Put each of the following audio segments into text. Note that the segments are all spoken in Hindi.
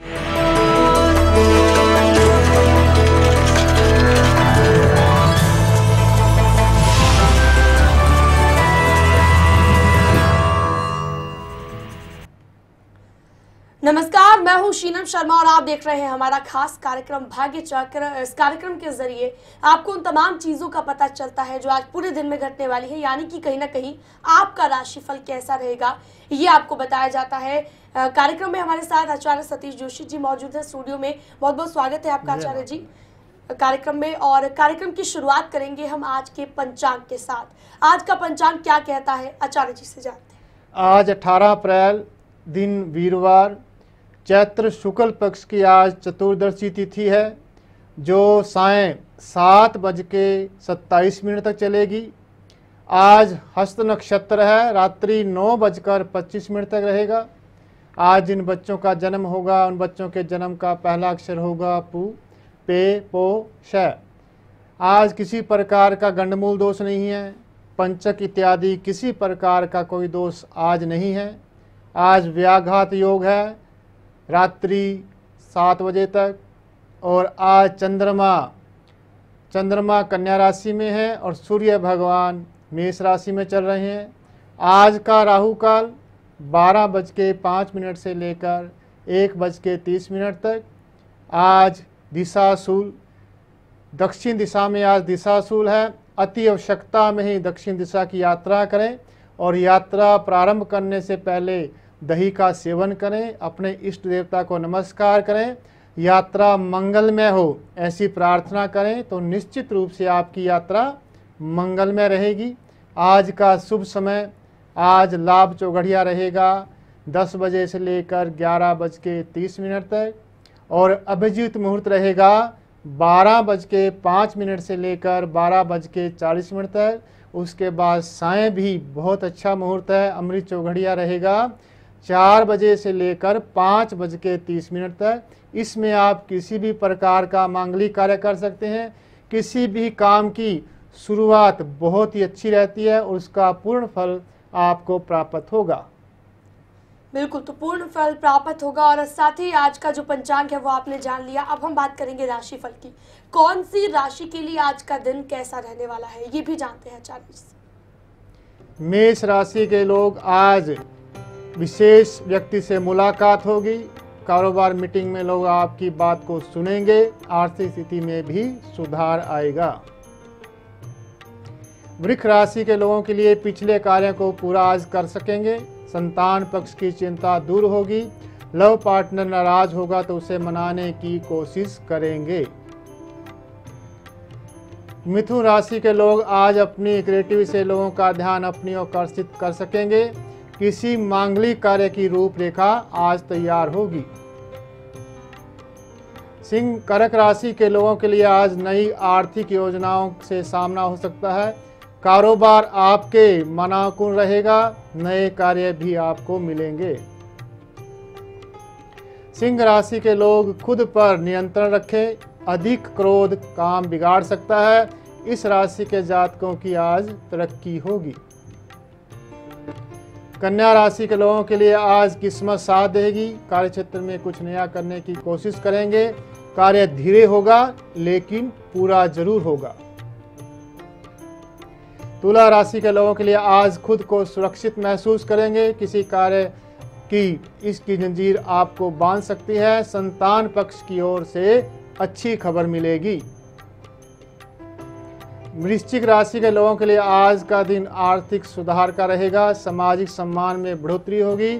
you मैं हूं शीनम शर्मा और आप देख रहे हैं हमारा खास कार्यक्रम भाग्य चक्र इस कार्यक्रम के जरिए आपको उन तमाम चीज़ों का पता चलता है जो आज पूरे दिन में घटने वाली है यानी कि कहीं ना कहीं आपका राशिफल कैसा रहेगा ये आपको बताया जाता है कार्यक्रम में हमारे साथ आचार्य सतीश जोशी जी मौजूद है स्टूडियो में बहुत बहुत स्वागत है आपका आचार्य जी कार्यक्रम में और कार्यक्रम की शुरुआत करेंगे हम आज के पंचांग के साथ आज का पंचांग क्या कहता है आचार्य जी से जानते हैं आज अठारह अप्रैल दिन वीरवार चैत्र शुक्ल पक्ष की आज चतुर्दशी तिथि है जो साय सात बज के सत्ताईस मिनट तक चलेगी आज हस्त नक्षत्र है रात्रि नौ बजकर पच्चीस मिनट तक रहेगा आज जिन बच्चों का जन्म होगा उन बच्चों के जन्म का पहला अक्षर होगा पू पे पो श आज किसी प्रकार का गंडमूल दोष नहीं है पंचक इत्यादि किसी प्रकार का कोई दोष आज नहीं है आज व्याघात योग है रात्रि सात बजे तक और आज चंद्रमा चंद्रमा कन्या राशि में है और सूर्य भगवान मेष राशि में चल रहे हैं आज का राहु काल बारह बज के पाँच मिनट से लेकर एक बज के तीस मिनट तक आज दिशाशूल दक्षिण दिशा में आज दिशाशूल है अति आवश्यकता में ही दक्षिण दिशा की यात्रा करें और यात्रा प्रारंभ करने से पहले दही का सेवन करें अपने इष्ट देवता को नमस्कार करें यात्रा मंगलमय हो ऐसी प्रार्थना करें तो निश्चित रूप से आपकी यात्रा मंगलमय रहेगी आज का शुभ समय आज लाभ चौघड़िया रहेगा दस बजे से लेकर ग्यारह बज के तीस मिनट तक और अभिजीत मुहूर्त रहेगा बारह बज के पाँच मिनट से लेकर बारह बज के चालीस मिनट तक उसके बाद साय भी बहुत अच्छा मुहूर्त है अमृत चौघड़िया रहेगा चार बजे से लेकर पाँच बज के तीस मिनट तक इसमें आप किसी भी प्रकार का मांगलिक कार्य कर सकते हैं किसी भी काम की शुरुआत बहुत ही अच्छी रहती है और उसका पूर्ण फल आपको प्राप्त होगा बिल्कुल तो पूर्ण फल प्राप्त होगा और साथ ही आज का जो पंचांग है वो आपने जान लिया अब हम बात करेंगे राशि फल की कौन सी राशि के लिए आज का दिन कैसा रहने वाला है ये भी जानते हैं चालीस मेष राशि के लोग आज विशेष व्यक्ति से मुलाकात होगी कारोबार मीटिंग में लोग आपकी बात को सुनेंगे आर्थिक स्थिति में भी सुधार आएगा वृक्ष राशि के लोगों के लिए पिछले कार्य को पूरा आज कर सकेंगे संतान पक्ष की चिंता दूर होगी लव पार्टनर नाराज होगा तो उसे मनाने की कोशिश करेंगे मिथुन राशि के लोग आज अपनी क्रिएटिव से लोगों का ध्यान अपनी ओर आकर्षित कर सकेंगे किसी मांगलिक कार्य की रूपरेखा आज तैयार होगी सिंह करक राशि के लोगों के लिए आज नई आर्थिक योजनाओं से सामना हो सकता है कारोबार आपके मनाकुन रहेगा नए कार्य भी आपको मिलेंगे सिंह राशि के लोग खुद पर नियंत्रण रखें अधिक क्रोध काम बिगाड़ सकता है इस राशि के जातकों की आज तरक्की होगी कन्या राशि के लोगों के लिए आज किस्मत साथ देगी कार्य क्षेत्र में कुछ नया करने की कोशिश करेंगे कार्य धीरे होगा लेकिन पूरा जरूर होगा तुला राशि के लोगों के लिए आज खुद को सुरक्षित महसूस करेंगे किसी कार्य की इसकी जंजीर आपको बांध सकती है संतान पक्ष की ओर से अच्छी खबर मिलेगी वृश्चिक राशि के लोगों के लिए आज का दिन आर्थिक सुधार का रहेगा सामाजिक सम्मान में बढ़ोतरी होगी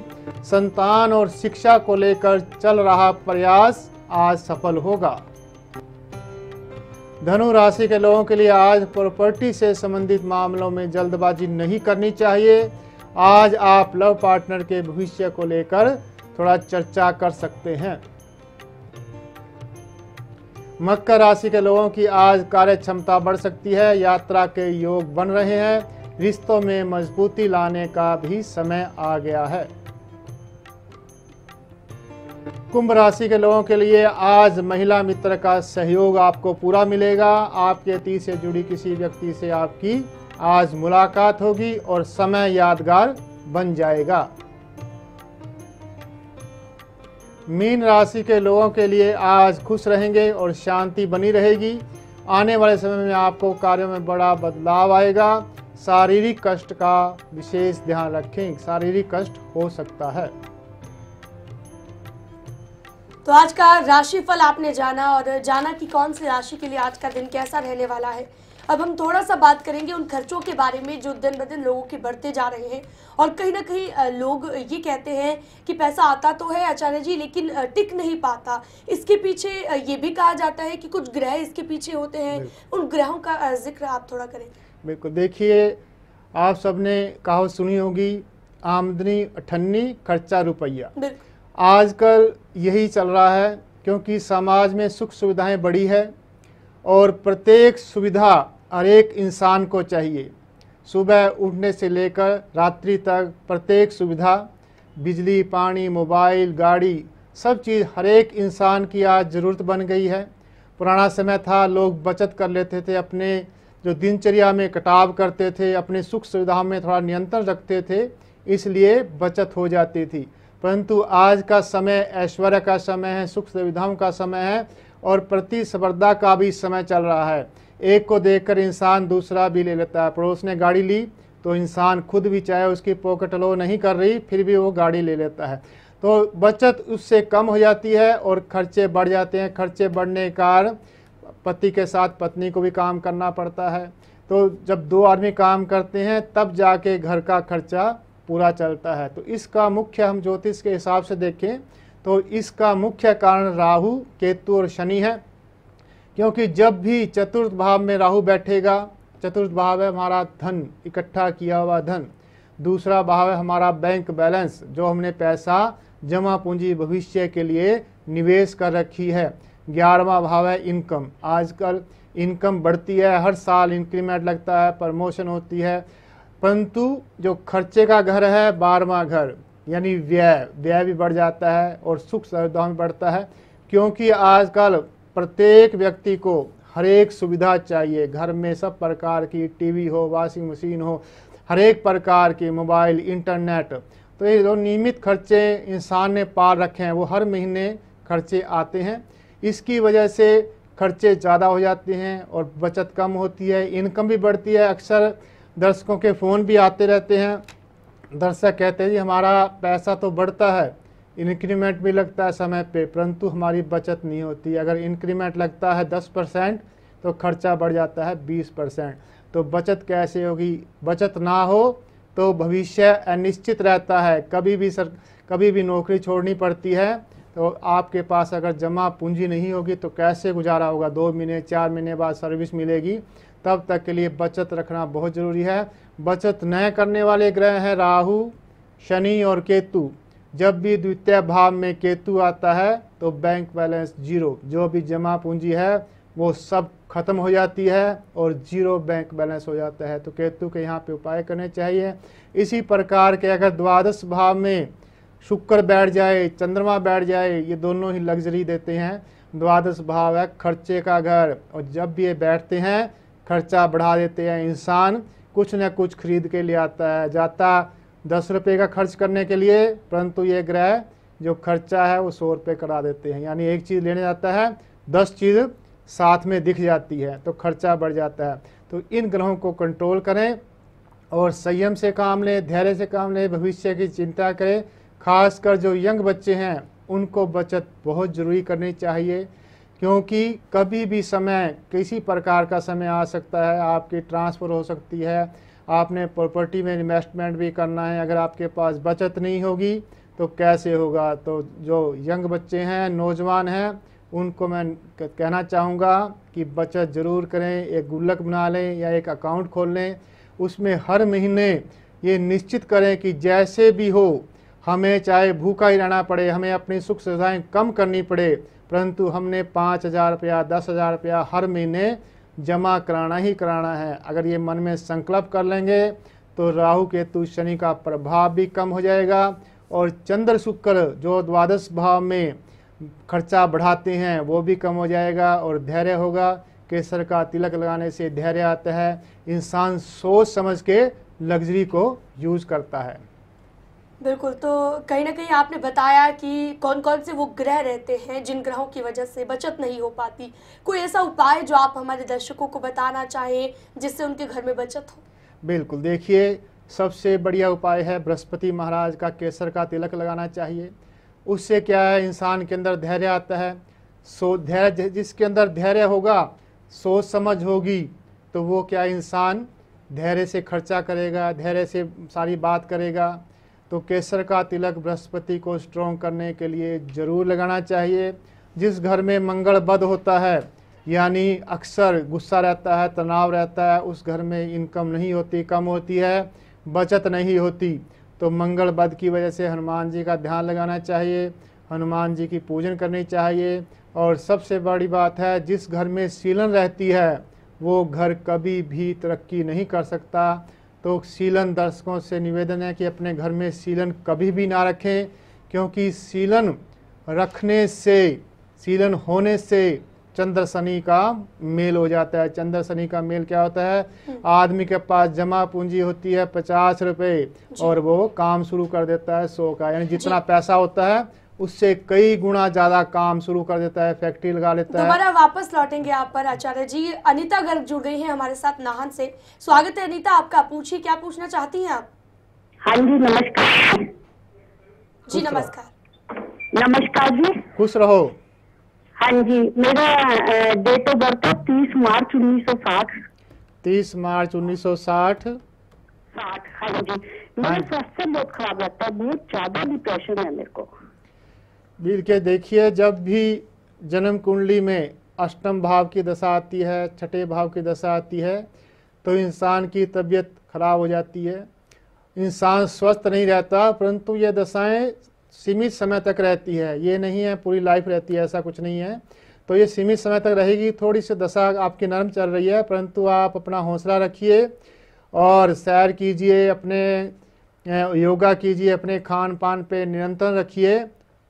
संतान और शिक्षा को लेकर चल रहा प्रयास आज सफल होगा धनु राशि के लोगों के लिए आज प्रॉपर्टी से संबंधित मामलों में जल्दबाजी नहीं करनी चाहिए आज आप लव पार्टनर के भविष्य को लेकर थोड़ा चर्चा कर सकते हैं मकर राशि के लोगों की आज कार्य क्षमता बढ़ सकती है यात्रा के योग बन रहे हैं रिश्तों में मजबूती लाने का भी समय आ गया है कुंभ राशि के लोगों के लिए आज महिला मित्र का सहयोग आपको पूरा मिलेगा आपके अति से जुड़ी किसी व्यक्ति से आपकी आज मुलाकात होगी और समय यादगार बन जाएगा मीन राशि के लोगों के लिए आज खुश रहेंगे और शांति बनी रहेगी आने वाले समय में आपको कार्यों में बड़ा बदलाव आएगा शारीरिक कष्ट का विशेष ध्यान रखें शारीरिक कष्ट हो सकता है तो आज का राशिफल आपने जाना और जाना कि कौन सी राशि के लिए आज का दिन कैसा रहने वाला है अब हम थोड़ा सा बात करेंगे उन खर्चों के बारे में जो दिन ब दिन लोगों के बढ़ते जा रहे हैं और कहीं ना कहीं लोग ये कहते हैं कि पैसा आता तो है आचार्य जी लेकिन टिक नहीं पाता इसके पीछे ये भी कहा जाता है कि कुछ ग्रह इसके पीछे होते हैं उन ग्रहों का जिक्र आप थोड़ा करेंगे बिल्कुल देखिए आप सबने कहा सुनी होगी आमदनी अठन्नी खर्चा रुपया आजकल यही चल रहा है क्योंकि समाज में सुख सुविधाएं बढ़ी है और प्रत्येक सुविधा हर एक इंसान को चाहिए सुबह उठने से लेकर रात्रि तक प्रत्येक सुविधा बिजली पानी मोबाइल गाड़ी सब चीज़ हर एक इंसान की आज ज़रूरत बन गई है पुराना समय था लोग बचत कर लेते थे अपने जो दिनचर्या में कटाव करते थे अपने सुख सुविधाओं में थोड़ा नियंत्रण रखते थे इसलिए बचत हो जाती थी परंतु आज का समय ऐश्वर्य का समय है सुख सुविधाओं का समय है और प्रतिस्पर्धा का भी समय चल रहा है एक को देखकर इंसान दूसरा भी ले लेता है पड़ोस ने गाड़ी ली तो इंसान खुद भी चाहे उसकी पॉकेट लो नहीं कर रही फिर भी वो गाड़ी ले लेता है तो बचत उससे कम हो जाती है और खर्चे बढ़ जाते हैं खर्चे बढ़ने के कारण पति के साथ पत्नी को भी काम करना पड़ता है तो जब दो आदमी काम करते हैं तब जाके घर का खर्चा पूरा चलता है तो इसका मुख्य हम ज्योतिष के हिसाब से देखें तो इसका मुख्य कारण राहु केतु और शनि है क्योंकि जब भी चतुर्थ भाव में राहु बैठेगा चतुर्थ भाव है हमारा धन इकट्ठा किया हुआ धन दूसरा भाव है हमारा बैंक बैलेंस जो हमने पैसा जमा पूंजी भविष्य के लिए निवेश कर रखी है ग्यारहवा भाव है इनकम आजकल इनकम बढ़ती है हर साल इंक्रीमेंट लगता है प्रमोशन होती है परंतु जो खर्चे का घर है बारहवा घर यानी व्यय व्यय भी बढ़ जाता है और सुख सुविधाओं में बढ़ता है क्योंकि आजकल प्रत्येक व्यक्ति को हर एक सुविधा चाहिए घर में सब प्रकार की टीवी हो वॉशिंग मशीन हो हर एक प्रकार की मोबाइल इंटरनेट तो ये जो नियमित खर्चे इंसान ने पार रखे हैं वो हर महीने खर्चे आते हैं इसकी वजह से खर्चे ज़्यादा हो जाते हैं और बचत कम होती है इनकम भी बढ़ती है अक्सर दर्शकों के फ़ोन भी आते रहते हैं दर्शक कहते हैं जी हमारा पैसा तो बढ़ता है इंक्रीमेंट भी लगता है समय पे परंतु हमारी बचत नहीं होती अगर इंक्रीमेंट लगता है दस परसेंट तो खर्चा बढ़ जाता है बीस परसेंट तो बचत कैसे होगी बचत ना हो तो भविष्य अनिश्चित रहता है कभी भी सर कभी भी नौकरी छोड़नी पड़ती है तो आपके पास अगर जमा पूंजी नहीं होगी तो कैसे गुजारा होगा दो महीने चार महीने बाद सर्विस मिलेगी तब तक के लिए बचत रखना बहुत ज़रूरी है बचत न करने वाले ग्रह हैं राहु शनि और केतु जब भी द्वितीय भाव में केतु आता है तो बैंक बैलेंस जीरो जो भी जमा पूंजी है वो सब खत्म हो जाती है और जीरो बैंक बैलेंस हो जाता है तो केतु के यहाँ पे उपाय करने चाहिए इसी प्रकार के अगर द्वादश भाव में शुक्र बैठ जाए चंद्रमा बैठ जाए ये दोनों ही लग्जरी देते हैं द्वादश भाव है खर्चे का घर और जब भी ये बैठते हैं खर्चा बढ़ा देते हैं इंसान कुछ न कुछ खरीद के ले आता है जाता दस रुपये का खर्च करने के लिए परंतु ये ग्रह जो खर्चा है वो सौ रुपये करा देते हैं यानी एक चीज़ लेने जाता है दस चीज़ साथ में दिख जाती है तो खर्चा बढ़ जाता है तो इन ग्रहों को कंट्रोल करें और संयम से काम लें धैर्य से काम लें भविष्य की चिंता करें खासकर जो यंग बच्चे हैं उनको बचत बहुत ज़रूरी करनी चाहिए क्योंकि कभी भी समय किसी प्रकार का समय आ सकता है आपकी ट्रांसफ़र हो सकती है आपने प्रॉपर्टी में इन्वेस्टमेंट भी करना है अगर आपके पास बचत नहीं होगी तो कैसे होगा तो जो यंग बच्चे हैं नौजवान हैं उनको मैं कहना चाहूँगा कि बचत ज़रूर करें एक गुल्लक बना लें या एक अकाउंट खोल लें उसमें हर महीने ये निश्चित करें कि जैसे भी हो हमें चाहे भूखा ही रहना पड़े हमें अपनी सुख सुविधाएँ कम करनी पड़े परंतु हमने पाँच हज़ार रुपया दस हज़ार रुपया हर महीने जमा कराना ही कराना है अगर ये मन में संकल्प कर लेंगे तो राहु केतु शनि का प्रभाव भी कम हो जाएगा और चंद्र शुक्र जो द्वादश भाव में खर्चा बढ़ाते हैं वो भी कम हो जाएगा और धैर्य होगा केसर का तिलक लगाने से धैर्य आता है इंसान सोच समझ के लग्जरी को यूज़ करता है बिल्कुल तो कहीं ना कहीं आपने बताया कि कौन कौन से वो ग्रह रहते हैं जिन ग्रहों की वजह से बचत नहीं हो पाती कोई ऐसा उपाय जो आप हमारे दर्शकों को बताना चाहें जिससे उनके घर में बचत हो बिल्कुल देखिए सबसे बढ़िया उपाय है बृहस्पति महाराज का केसर का तिलक लगाना चाहिए उससे क्या है इंसान के अंदर धैर्य आता है सो धैर्य जिसके अंदर धैर्य होगा सोच समझ होगी तो वो क्या इंसान धैर्य से खर्चा करेगा धैर्य से सारी बात करेगा तो केसर का तिलक बृहस्पति को स्ट्रॉन्ग करने के लिए जरूर लगाना चाहिए जिस घर में मंगल बद होता है यानी अक्सर गुस्सा रहता है तनाव रहता है उस घर में इनकम नहीं होती कम होती है बचत नहीं होती तो मंगल बद की वजह से हनुमान जी का ध्यान लगाना चाहिए हनुमान जी की पूजन करनी चाहिए और सबसे बड़ी बात है जिस घर में सीलन रहती है वो घर कभी भी तरक्की नहीं कर सकता तो सीलन दर्शकों से निवेदन है कि अपने घर में सीलन कभी भी ना रखें क्योंकि सीलन रखने से सीलन होने से चंद्र शनि का मेल हो जाता है चंद्र शनि का मेल क्या होता है हम्म। आदमी के पास जमा पूंजी होती है पचास रुपए और वो काम शुरू कर देता है सौ का यानी जितना पैसा होता है उससे कई गुना ज्यादा काम शुरू कर देता है फैक्ट्री लगा लेता है वापस लौटेंगे आप पर आचार्य जी अनिता गर्ग जुड़ गई है हमारे साथ नाहन से स्वागत है अनिता आपका पूछिए क्या पूछना चाहती हैं आप हाँ जी नमस्कार जी नमस्कार नमस्कार जी खुश रहो हाँ जी मेरा डेट ऑफ बर्थ है तीस मार्च उन्नीस सौ साठ तीस मार्च उन्नीस सौ साठ साठ हाँ जी मेरा हाँ। स्वास्थ्य बहुत खराब रहता है बहुत ज्यादा डिप्रेशन है मेरे को मिल के देखिए जब भी जन्म कुंडली में अष्टम भाव की दशा आती है छठे भाव की दशा आती है तो इंसान की तबीयत खराब हो जाती है इंसान स्वस्थ नहीं रहता परंतु ये दशाएं सीमित समय तक रहती है ये नहीं है पूरी लाइफ रहती है ऐसा कुछ नहीं है तो ये सीमित समय तक रहेगी थोड़ी सी दशा आपकी नरम चल रही है परंतु आप अपना हौसला रखिए और सैर कीजिए अपने योगा कीजिए अपने खान पान पर निरंतर रखिए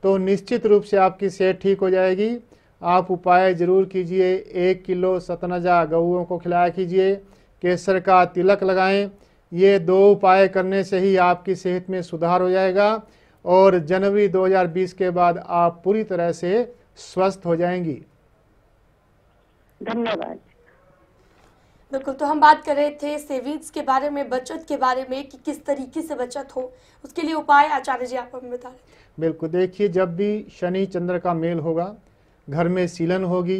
तो निश्चित रूप से आपकी सेहत ठीक हो जाएगी आप उपाय ज़रूर कीजिए एक किलो सतनजा गऊओं को खिलाया कीजिए केसर का तिलक लगाएं ये दो उपाय करने से ही आपकी सेहत में सुधार हो जाएगा और जनवरी 2020 के बाद आप पूरी तरह से स्वस्थ हो जाएंगी धन्यवाद बिल्कुल तो हम बात कर रहे थे सेविंग्स के बारे में बचत के बारे में कि किस तरीके से बचत हो उसके लिए उपाय आचार्य जी आप हमें बता रहे बिल्कुल देखिए जब भी शनि चंद्र का मेल होगा घर में सीलन होगी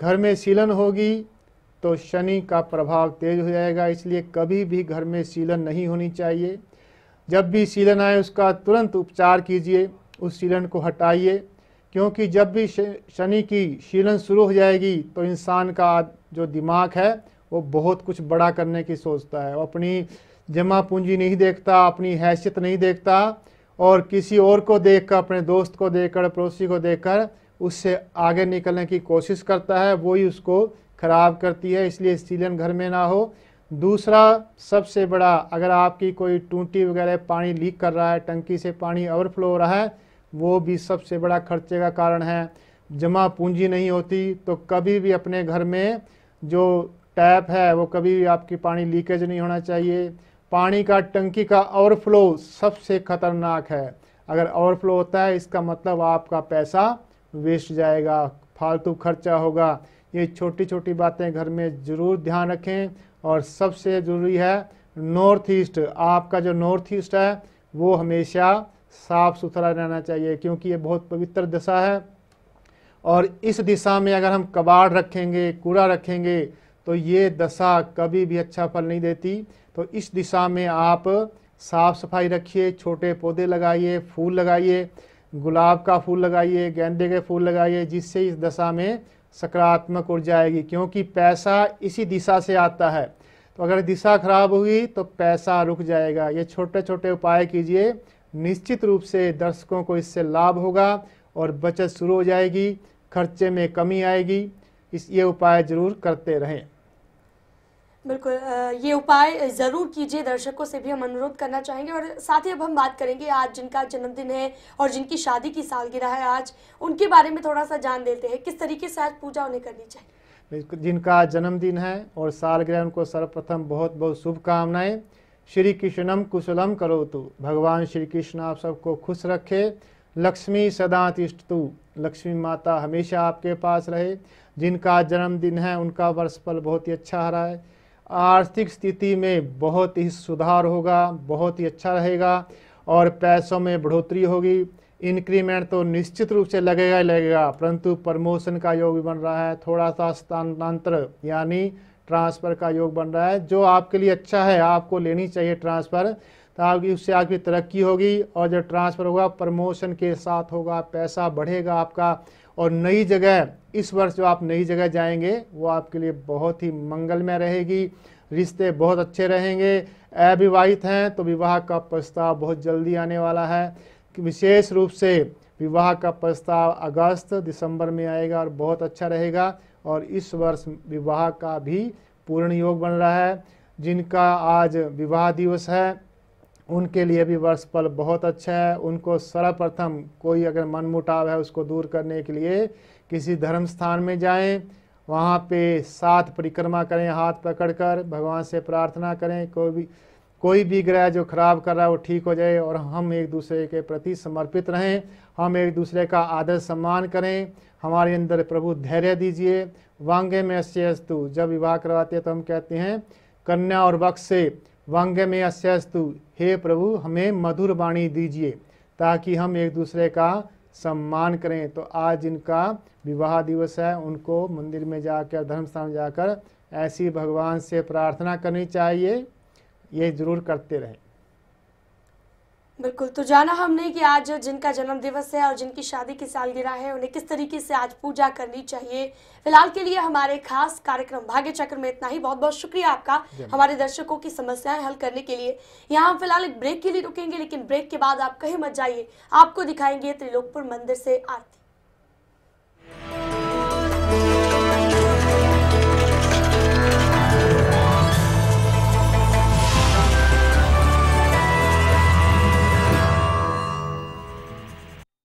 घर में सीलन होगी तो शनि का प्रभाव तेज हो जाएगा इसलिए कभी भी घर में सीलन नहीं होनी चाहिए जब भी सीलन आए उसका तुरंत उपचार कीजिए उस सीलन को हटाइए क्योंकि जब भी शनि की सीलन शुरू हो जाएगी तो इंसान का जो दिमाग है वो बहुत कुछ बड़ा करने की सोचता है वो अपनी जमा पूंजी नहीं देखता अपनी हैसियत नहीं देखता और किसी और को देखकर अपने दोस्त को देखकर पड़ोसी को देखकर उससे आगे निकलने की कोशिश करता है वही उसको ख़राब करती है इसलिए सीलन घर में ना हो दूसरा सबसे बड़ा अगर आपकी कोई टूटी वगैरह पानी लीक कर रहा है टंकी से पानी ओवरफ्लो हो रहा है वो भी सबसे बड़ा खर्चे का कारण है जमा पूंजी नहीं होती तो कभी भी अपने घर में जो टैप है वो कभी भी आपकी पानी लीकेज नहीं होना चाहिए पानी का टंकी का ओवरफ्लो सबसे खतरनाक है अगर ओवरफ्लो होता है इसका मतलब आपका पैसा वेस्ट जाएगा फालतू खर्चा होगा ये छोटी छोटी बातें घर में ज़रूर ध्यान रखें और सबसे ज़रूरी है नॉर्थ ईस्ट आपका जो नॉर्थ ईस्ट है वो हमेशा साफ़ सुथरा रहना चाहिए क्योंकि ये बहुत पवित्र दिशा है और इस दिशा में अगर हम कबाड़ रखेंगे कूड़ा रखेंगे तो ये दशा कभी भी अच्छा फल नहीं देती तो इस दिशा में आप साफ़ सफाई रखिए छोटे पौधे लगाइए फूल लगाइए गुलाब का फूल लगाइए गेंदे के फूल लगाइए जिससे इस दशा में सकारात्मक ऊर्जा आएगी क्योंकि पैसा इसी दिशा से आता है तो अगर दिशा खराब हुई तो पैसा रुक जाएगा ये छोटे छोटे उपाय कीजिए निश्चित रूप से दर्शकों को इससे लाभ होगा और बचत शुरू हो जाएगी खर्चे में कमी आएगी इस ये उपाय ज़रूर करते रहें बिल्कुल ये उपाय ज़रूर कीजिए दर्शकों से भी हम अनुरोध करना चाहेंगे और साथ ही अब हम बात करेंगे आज जिनका जन्मदिन है और जिनकी शादी की सालगिरह है आज उनके बारे में थोड़ा सा जान देते हैं किस तरीके से आज पूजा उन्हें करनी चाहिए जिनका जन्मदिन है और सालगिरह उनको सर्वप्रथम बहुत बहुत शुभकामनाएं श्री कृष्णम कुशलम करो तो भगवान श्री कृष्ण आप सबको खुश रखे लक्ष्मी सदा तू लक्ष्मी माता हमेशा आपके पास रहे जिनका जन्मदिन है उनका वर्ष बहुत ही अच्छा रहा है आर्थिक स्थिति में बहुत ही सुधार होगा बहुत ही अच्छा रहेगा और पैसों में बढ़ोतरी होगी इंक्रीमेंट तो निश्चित रूप से लगेगा ही लगेगा परंतु प्रमोशन का योग भी बन रहा है थोड़ा सा स्थानांतर यानी ट्रांसफ़र का योग बन रहा है जो आपके लिए अच्छा है आपको लेनी चाहिए ट्रांसफ़र तो आपकी उससे आपकी तरक्की होगी और जब ट्रांसफ़र होगा प्रमोशन के साथ होगा पैसा बढ़ेगा आपका और नई जगह इस वर्ष जो आप नई जगह जाएंगे वो आपके लिए बहुत ही मंगलमय रहेगी रिश्ते बहुत अच्छे रहेंगे अविवाहित हैं तो विवाह का प्रस्ताव बहुत जल्दी आने वाला है विशेष रूप से विवाह का प्रस्ताव अगस्त दिसंबर में आएगा और बहुत अच्छा रहेगा और इस वर्ष विवाह का भी पूर्ण योग बन रहा है जिनका आज विवाह दिवस है उनके लिए भी वर्ष फल बहुत अच्छा है उनको सर्वप्रथम कोई अगर मनमुटाव है उसको दूर करने के लिए किसी धर्म स्थान में जाएं वहाँ पे सात परिक्रमा करें हाथ पकड़कर भगवान से प्रार्थना करें कोई भी कोई भी ग्रह जो खराब कर रहा है वो ठीक हो जाए और हम एक दूसरे के प्रति समर्पित रहें हम एक दूसरे का आदर सम्मान करें हमारे अंदर प्रभु धैर्य दीजिए वांगे में अस्तु जब विवाह करवाते हैं तो हम कहते हैं कन्या और वक्त से वांग्य में अस्यस्तु हे प्रभु हमें मधुर वाणी दीजिए ताकि हम एक दूसरे का सम्मान करें तो आज जिनका विवाह दिवस है उनको मंदिर में जाकर धर्म स्थान जाकर ऐसी भगवान से प्रार्थना करनी चाहिए ये जरूर करते रहें बिल्कुल तो जाना हमने कि आज जिनका जन्म दिवस है और जिनकी शादी की सालगिरह है उन्हें किस तरीके से आज पूजा करनी चाहिए फिलहाल के लिए हमारे खास कार्यक्रम भाग्य चक्र में इतना ही बहुत बहुत शुक्रिया आपका हमारे दर्शकों की समस्याएं हल करने के लिए यहाँ हम फिलहाल एक ब्रेक के लिए रुकेंगे लेकिन ब्रेक के बाद आप कहीं मत जाइए आपको दिखाएंगे त्रिलोकपुर मंदिर से आरती